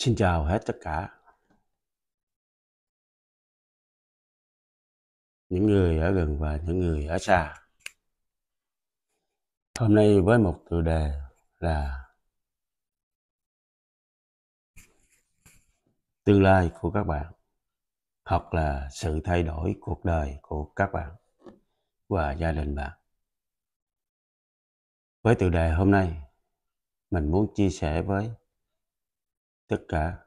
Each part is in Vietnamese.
Xin chào hết tất cả những người ở gần và những người ở xa. Hôm nay với một tựa đề là tương lai của các bạn hoặc là sự thay đổi cuộc đời của các bạn và gia đình bạn. Với tựa đề hôm nay, mình muốn chia sẻ với tất cả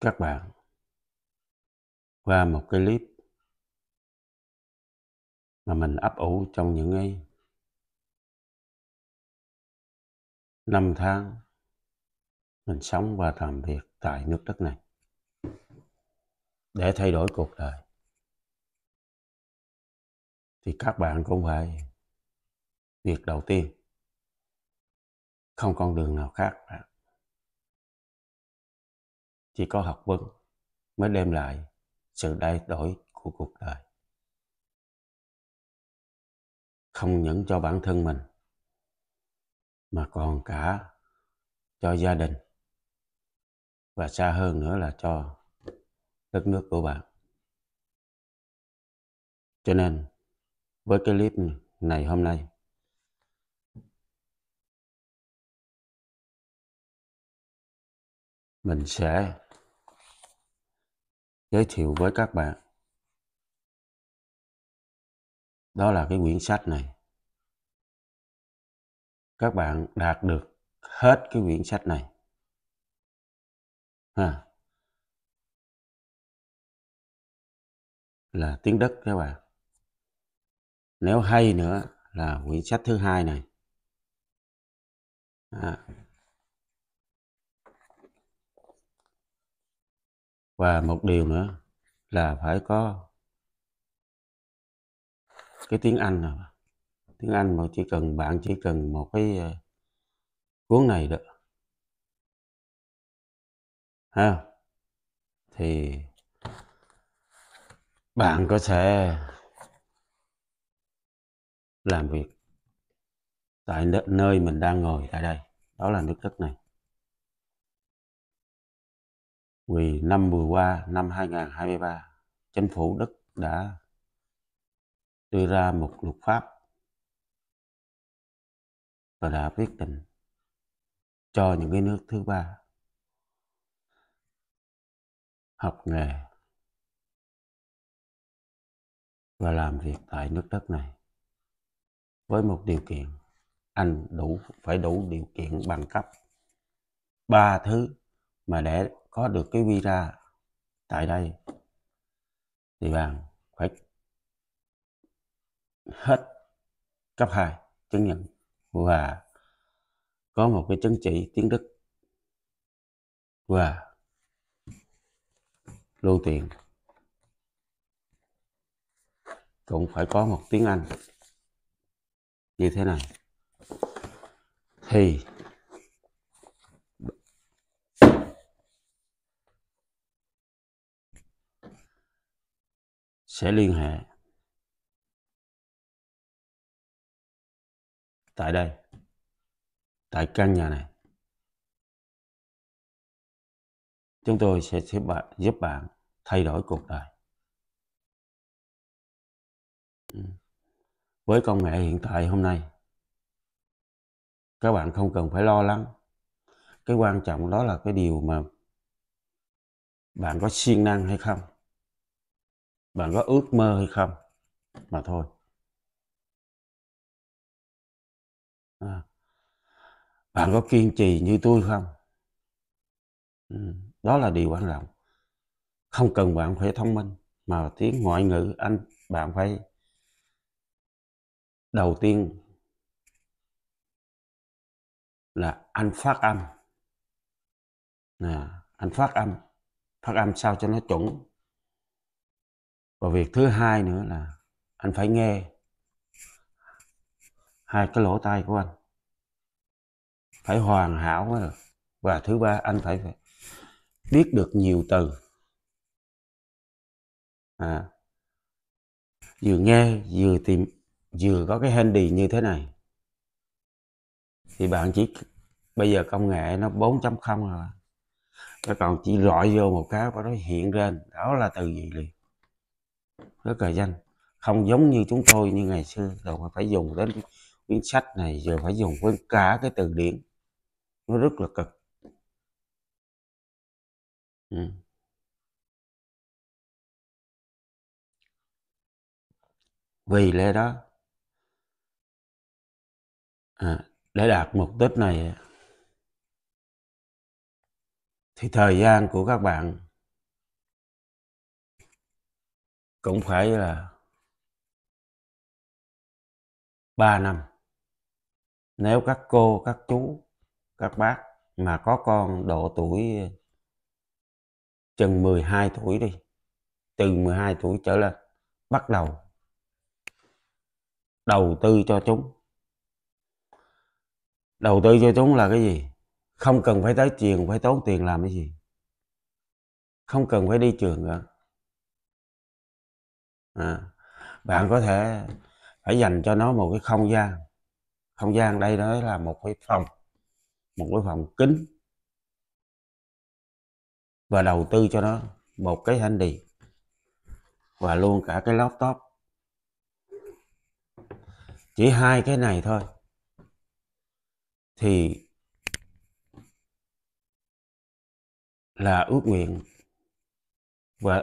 các bạn qua một cái clip mà mình ấp ủ trong những ngày năm tháng mình sống và làm việc tại nước đất này để thay đổi cuộc đời thì các bạn cũng phải việc đầu tiên không con đường nào khác chỉ có học vấn mới đem lại sự thay đổi của cuộc đời không những cho bản thân mình mà còn cả cho gia đình và xa hơn nữa là cho đất nước của bạn cho nên với cái clip này hôm nay mình sẽ giới thiệu với các bạn đó là cái quyển sách này các bạn đạt được hết cái quyển sách này ha là tiếng đất các bạn nếu hay nữa là quyển sách thứ hai này à, và một điều nữa là phải có cái tiếng Anh nào. tiếng Anh mà chỉ cần bạn chỉ cần một cái ờ, cuốn này đó ha thì bạn có thể làm việc tại nơi mình đang ngồi tại đây đó là nước đất này vì năm vừa qua, năm 2023, chính phủ Đức đã đưa ra một luật pháp và đã quyết định cho những cái nước thứ ba học nghề và làm việc tại nước đất này với một điều kiện anh đủ phải đủ điều kiện bằng cấp ba thứ mà để có được cái visa tại đây thì bạn phải hết cấp 2 chứng nhận và có một cái chứng chỉ tiếng Đức và lưu tiền cũng phải có một tiếng Anh như thế này thì sẽ liên hệ tại đây tại căn nhà này chúng tôi sẽ giúp bạn thay đổi cuộc đời ừ. với công nghệ hiện tại hôm nay các bạn không cần phải lo lắng cái quan trọng đó là cái điều mà bạn có siêng năng hay không bạn có ước mơ hay không mà thôi à. bạn có kiên trì như tôi không ừ. đó là điều quan trọng không cần bạn phải thông minh mà tiếng ngoại ngữ anh bạn phải đầu tiên là anh phát âm nè anh phát âm phát âm sao cho nó chuẩn và việc thứ hai nữa là anh phải nghe hai cái lỗ tai của anh phải hoàn hảo mới được và thứ ba anh phải, biết được nhiều từ à, vừa nghe vừa tìm vừa có cái handy như thế này thì bạn chỉ bây giờ công nghệ nó 4.0 rồi các bạn chỉ gọi vô một cái và nó hiện lên đó là từ gì liền rất là danh không giống như chúng tôi như ngày xưa là phải dùng đến quyển sách này giờ phải dùng với cả cái từ điển nó rất là cực ừ. vì lẽ đó à, để đạt mục đích này thì thời gian của các bạn cũng phải là ba năm nếu các cô các chú các bác mà có con độ tuổi chừng 12 tuổi đi từ 12 tuổi trở lên bắt đầu đầu tư cho chúng đầu tư cho chúng là cái gì không cần phải tới trường phải tốn tiền làm cái gì không cần phải đi trường nữa à, bạn có thể phải dành cho nó một cái không gian không gian đây đó là một cái phòng một cái phòng kính và đầu tư cho nó một cái thanh đi và luôn cả cái laptop chỉ hai cái này thôi thì là ước nguyện và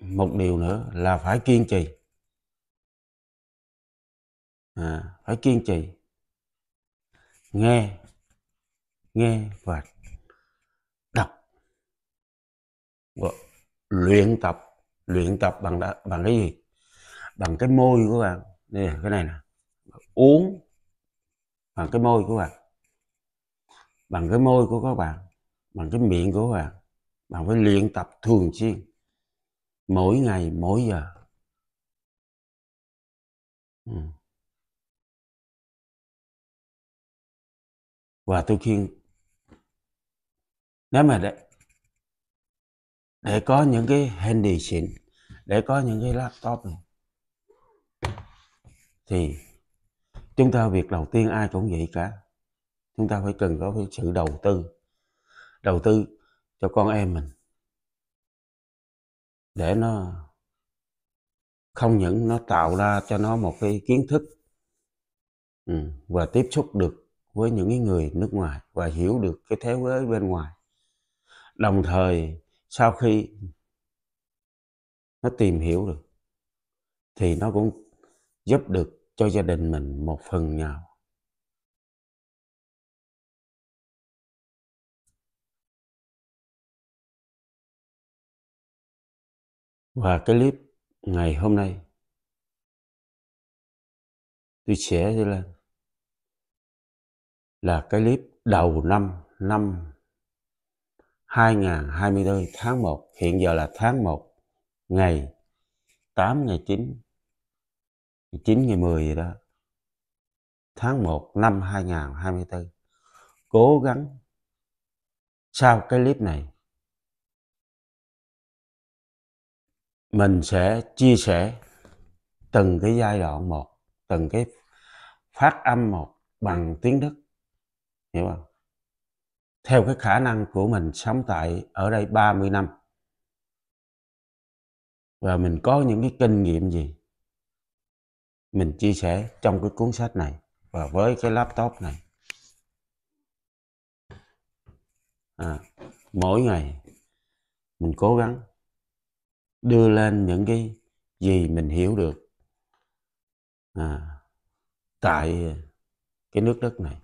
một điều nữa là phải kiên trì à, phải kiên trì nghe nghe và đọc và luyện tập luyện tập bằng đã, bằng cái gì bằng cái môi của bạn đây cái này nè uống bằng cái môi của bạn bằng cái môi của các bạn bằng cái miệng của các bạn bạn phải luyện tập thường xuyên mỗi ngày mỗi giờ ừ. và tôi khuyên nếu mà để, để có những cái handy xịn để có những cái laptop này thì chúng ta việc đầu tiên ai cũng vậy cả chúng ta phải cần có cái sự đầu tư đầu tư cho con em mình để nó không những nó tạo ra cho nó một cái kiến thức ừ, và tiếp xúc được với những người nước ngoài và hiểu được cái thế giới bên ngoài đồng thời sau khi nó tìm hiểu được thì nó cũng giúp được cho gia đình mình một phần nào và cái clip ngày hôm nay tôi sẽ lên là cái clip đầu năm năm 2024 tháng 1 hiện giờ là tháng 1 ngày 8 ngày 9 ngày 9 ngày 10 gì đó tháng 1 năm 2024 cố gắng sau cái clip này mình sẽ chia sẻ từng cái giai đoạn một từng cái phát âm một bằng tiếng đức hiểu không theo cái khả năng của mình sống tại ở đây 30 năm và mình có những cái kinh nghiệm gì mình chia sẻ trong cái cuốn sách này và với cái laptop này à, mỗi ngày mình cố gắng đưa lên những cái gì mình hiểu được à, tại cái nước đất này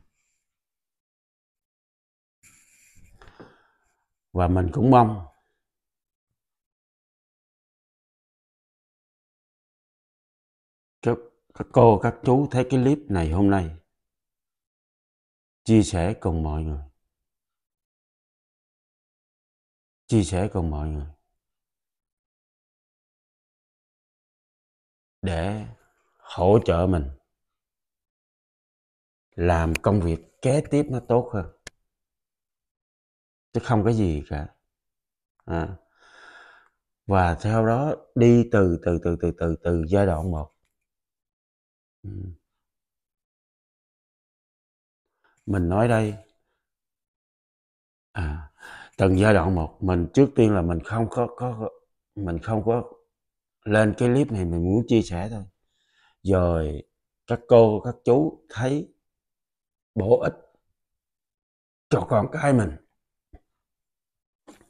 và mình cũng mong các, các cô các chú thấy cái clip này hôm nay chia sẻ cùng mọi người chia sẻ cùng mọi người để hỗ trợ mình làm công việc kế tiếp nó tốt hơn chứ không cái gì cả à. và theo đó đi từ từ từ từ từ từ giai đoạn một mình nói đây à, từng giai đoạn một mình trước tiên là mình không có có mình không có lên cái clip này mình muốn chia sẻ thôi rồi các cô các chú thấy bổ ích cho con cái mình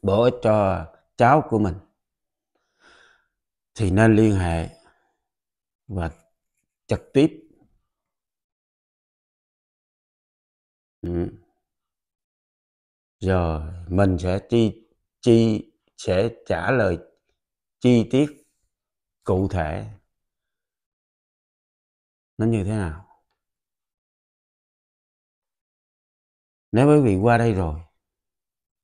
bổ ích cho cháu của mình thì nên liên hệ và trực tiếp ừ. rồi mình sẽ chi chi sẽ trả lời chi tiết cụ thể nó như thế nào nếu quý vị qua đây rồi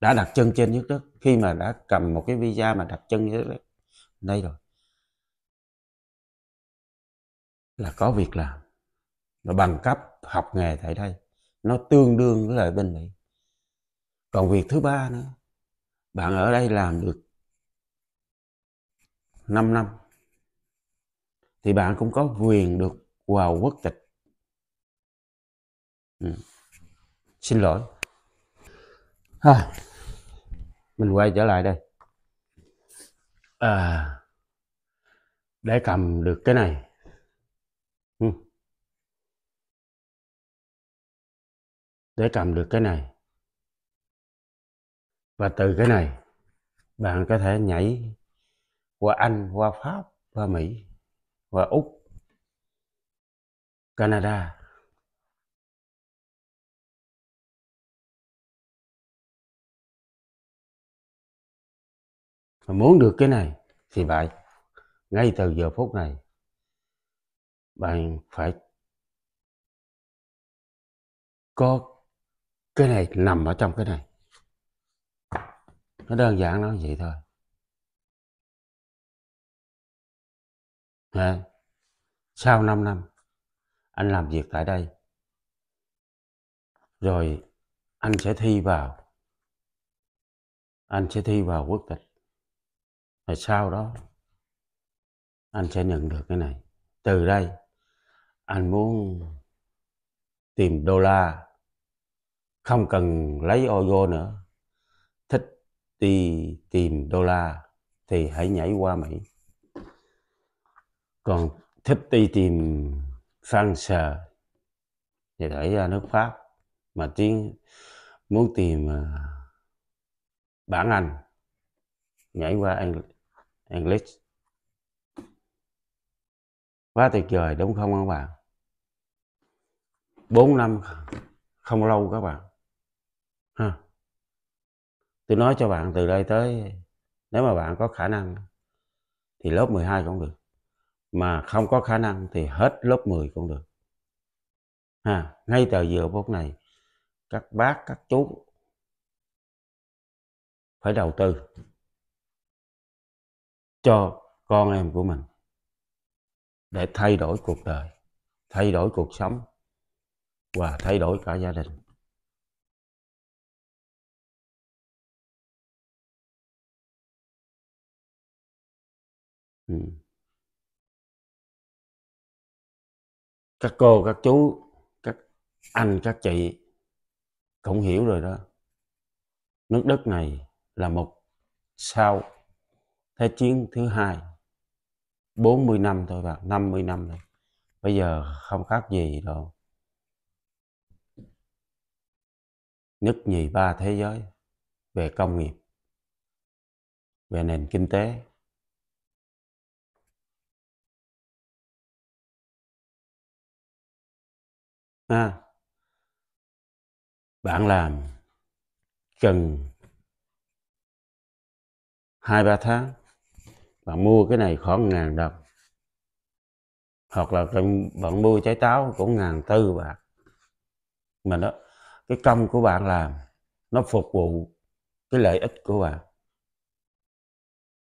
đã đặt chân trên nước đất khi mà đã cầm một cái visa mà đặt chân dưới đất đây rồi là có việc làm và bằng cấp học nghề tại đây nó tương đương với lại bên Mỹ còn việc thứ ba nữa bạn ở đây làm được 5 năm thì bạn cũng có quyền được vào quốc tịch ừ. xin lỗi à, mình quay trở lại đây à, để cầm được cái này ừ. để cầm được cái này và từ cái này bạn có thể nhảy qua anh qua pháp qua mỹ và Úc, Canada. Mà muốn được cái này thì bạn ngay từ giờ phút này bạn phải có cái này nằm ở trong cái này nó đơn giản nó vậy thôi à, sau 5 năm anh làm việc tại đây rồi anh sẽ thi vào anh sẽ thi vào quốc tịch rồi sau đó anh sẽ nhận được cái này từ đây anh muốn tìm đô la không cần lấy ogo nữa thích đi tìm đô la thì hãy nhảy qua mỹ còn thích đi tìm sờ để đẩy ra nước Pháp mà tiếng muốn tìm à, bản Anh nhảy qua English quá tuyệt vời đúng không các bạn bốn năm không lâu các bạn ha tôi nói cho bạn từ đây tới nếu mà bạn có khả năng thì lớp 12 cũng được mà không có khả năng thì hết lớp 10 cũng được Ha, ngay từ giờ phút này các bác các chú phải đầu tư cho con em của mình để thay đổi cuộc đời thay đổi cuộc sống và thay đổi cả gia đình mm các cô các chú các anh các chị cũng hiểu rồi đó nước đức này là một sau thế chiến thứ hai 40 năm thôi bạn 50 năm rồi bây giờ không khác gì đâu nước nhì ba thế giới về công nghiệp về nền kinh tế à, bạn làm cần hai ba tháng bạn mua cái này khoảng ngàn đồng hoặc là bạn mua trái táo cũng ngàn tư bạc mà đó cái công của bạn làm nó phục vụ cái lợi ích của bạn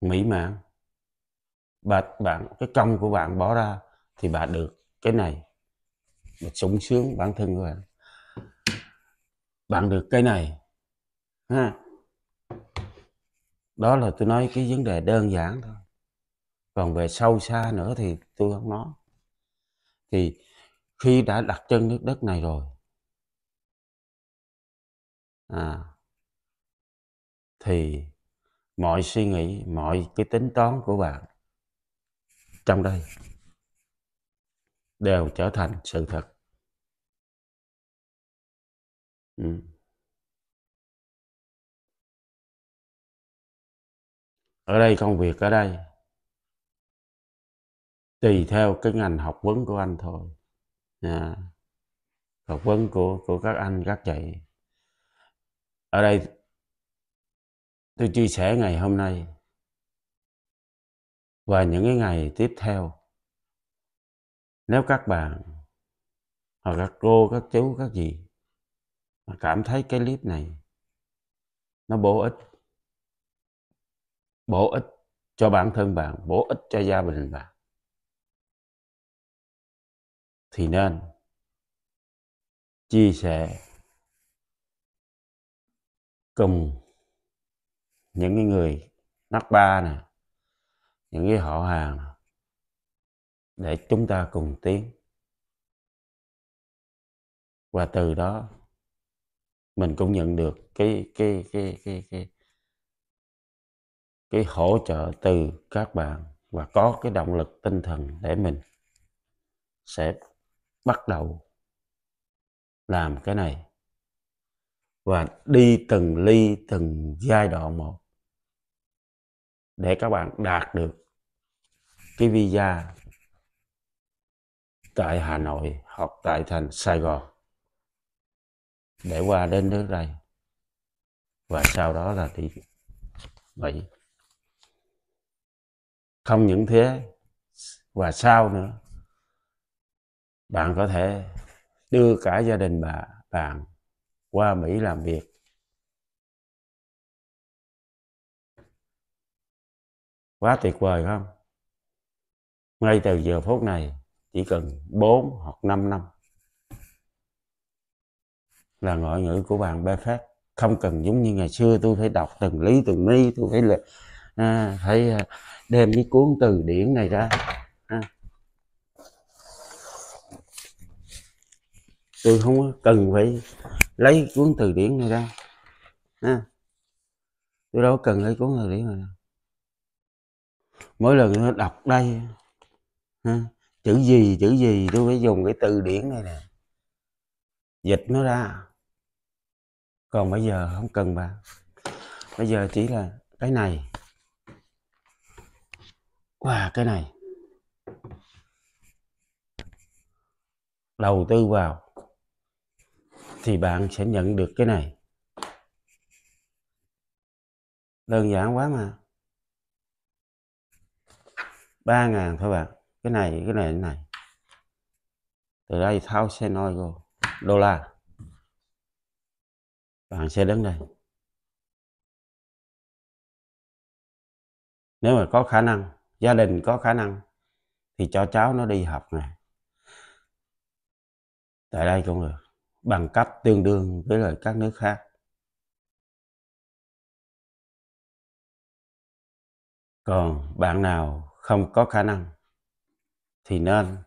mỹ mãn bạn, bạn cái công của bạn bỏ ra thì bạn được cái này để sống sướng bản thân của bạn bạn được cái này ha đó là tôi nói cái vấn đề đơn giản thôi còn về sâu xa nữa thì tôi không nói thì khi đã đặt chân nước đất này rồi à, thì mọi suy nghĩ mọi cái tính toán của bạn trong đây đều trở thành sự thật ở đây công việc ở đây tùy theo cái ngành học vấn của anh thôi. À, học vấn của của các anh, các chị. Ở đây tôi chia sẻ ngày hôm nay và những cái ngày tiếp theo. Nếu các bạn hoặc các cô, các chú, các gì mà cảm thấy cái clip này nó bổ ích bổ ích cho bản thân bạn bổ ích cho gia đình bạn thì nên chia sẻ cùng những cái người nắp ba nè những cái họ hàng này, để chúng ta cùng tiến và từ đó mình cũng nhận được cái cái cái cái cái cái hỗ trợ từ các bạn và có cái động lực tinh thần để mình sẽ bắt đầu làm cái này và đi từng ly từng giai đoạn một để các bạn đạt được cái visa tại Hà Nội hoặc tại thành Sài Gòn để qua đến nước đây và sau đó là đi Mỹ không những thế và sau nữa bạn có thể đưa cả gia đình bà bạn qua Mỹ làm việc quá tuyệt vời không ngay từ giờ phút này chỉ cần 4 hoặc 5 năm là ngoại ngữ của bạn Buffett không cần giống như ngày xưa tôi phải đọc từng lý từng ni tôi phải là à, phải à, đem cái cuốn từ điển này ra à. tôi không cần phải lấy cuốn từ điển này ra à. tôi đâu cần lấy cuốn từ điển này ra mỗi lần tôi đọc đây à, chữ gì chữ gì tôi phải dùng cái từ điển này nè dịch nó ra còn bây giờ không cần bà bây giờ chỉ là cái này và wow, cái này đầu tư vào thì bạn sẽ nhận được cái này đơn giản quá mà ba ngàn thôi bạn cái này cái này cái này từ đây thao xe noi vô đô la bạn sẽ đến đây nếu mà có khả năng gia đình có khả năng thì cho cháu nó đi học này tại đây cũng được bằng cấp tương đương với lại các nước khác còn bạn nào không có khả năng thì nên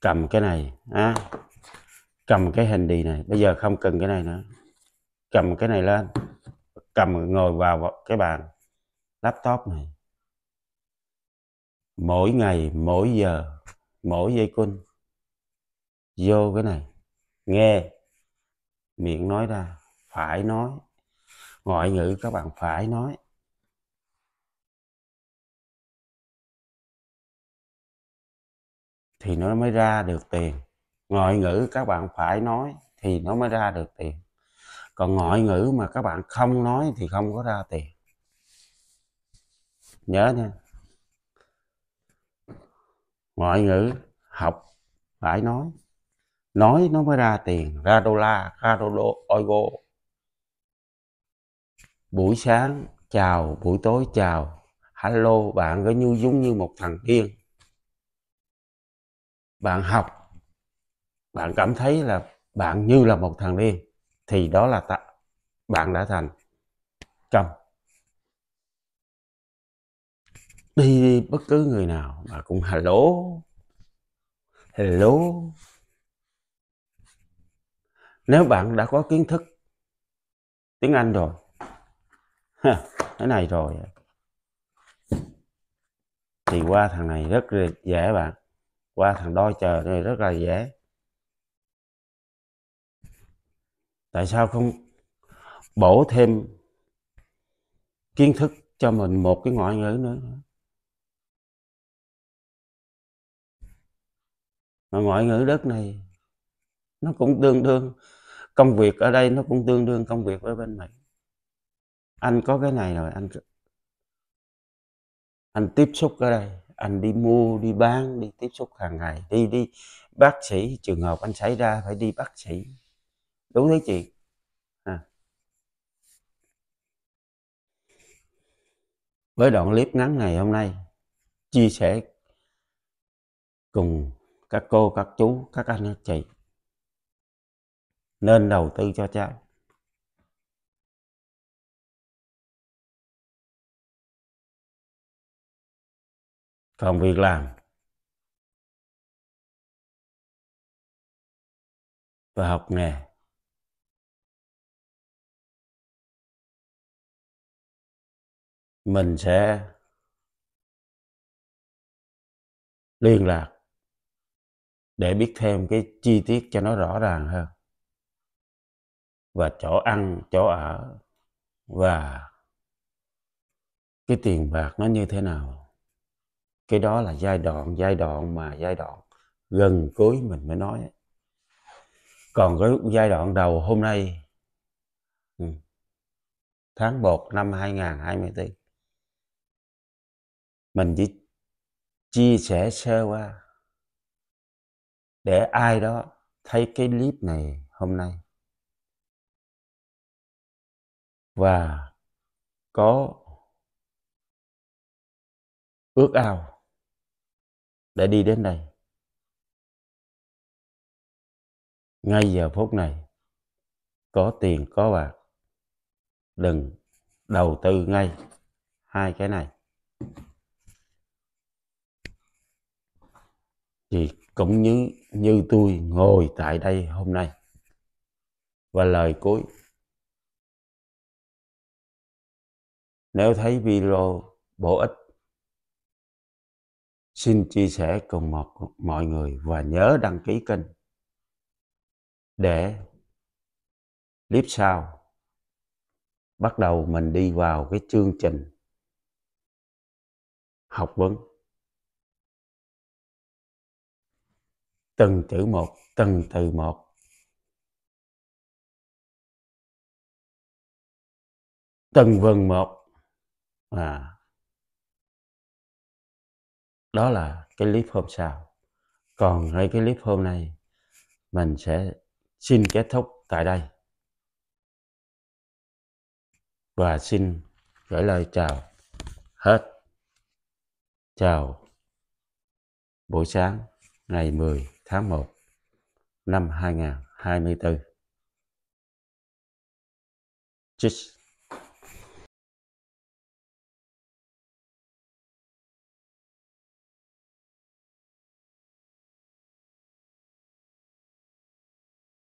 cầm cái này à, cầm cái hình đi này bây giờ không cần cái này nữa cầm cái này lên cầm ngồi vào cái bàn laptop này mỗi ngày mỗi giờ mỗi giây quân vô cái này nghe miệng nói ra phải nói ngoại ngữ các bạn phải nói thì nó mới ra được tiền ngoại ngữ các bạn phải nói thì nó mới ra được tiền còn ngoại ngữ mà các bạn không nói thì không có ra tiền nhớ nha ngoại ngữ học phải nói nói nó mới ra tiền ra đô la ra đô đô euro buổi sáng chào buổi tối chào hello bạn có như giống như một thằng điên bạn học bạn cảm thấy là bạn như là một thằng điên thì đó là ta, bạn đã thành trong đi, đi bất cứ người nào mà cũng hello hello nếu bạn đã có kiến thức tiếng anh rồi ha, cái này rồi thì qua thằng này rất dễ bạn qua thằng đo chờ này rất là dễ tại sao không bổ thêm kiến thức cho mình một cái ngoại ngữ nữa mà ngoại ngữ đất này nó cũng tương đương công việc ở đây nó cũng tương đương công việc ở bên mỹ anh có cái này rồi anh anh tiếp xúc ở đây anh đi mua đi bán đi tiếp xúc hàng ngày đi đi bác sĩ trường hợp anh xảy ra phải đi bác sĩ đúng thế chị à. với đoạn clip ngắn ngày hôm nay chia sẻ cùng các cô các chú các anh các chị nên đầu tư cho cháu còn việc làm và học nghề mình sẽ liên lạc để biết thêm cái chi tiết cho nó rõ ràng hơn và chỗ ăn chỗ ở và cái tiền bạc nó như thế nào cái đó là giai đoạn giai đoạn mà giai đoạn gần cuối mình mới nói còn cái giai đoạn đầu hôm nay ừ, tháng 1 năm 2024 mình chỉ chia sẻ sơ qua để ai đó thấy cái clip này hôm nay và có ước ao để đi đến đây ngay giờ phút này có tiền có bạc đừng đầu tư ngay hai cái này thì cũng như như tôi ngồi tại đây hôm nay và lời cuối nếu thấy video bổ ích xin chia sẻ cùng một, mọi người và nhớ đăng ký kênh để clip sau bắt đầu mình đi vào cái chương trình học vấn từng chữ một từng từ một từng vần một à đó là cái clip hôm sau còn ngay cái clip hôm nay mình sẽ xin kết thúc tại đây và xin gửi lời chào hết chào buổi sáng ngày 10 tháng 1 năm 2024. Chích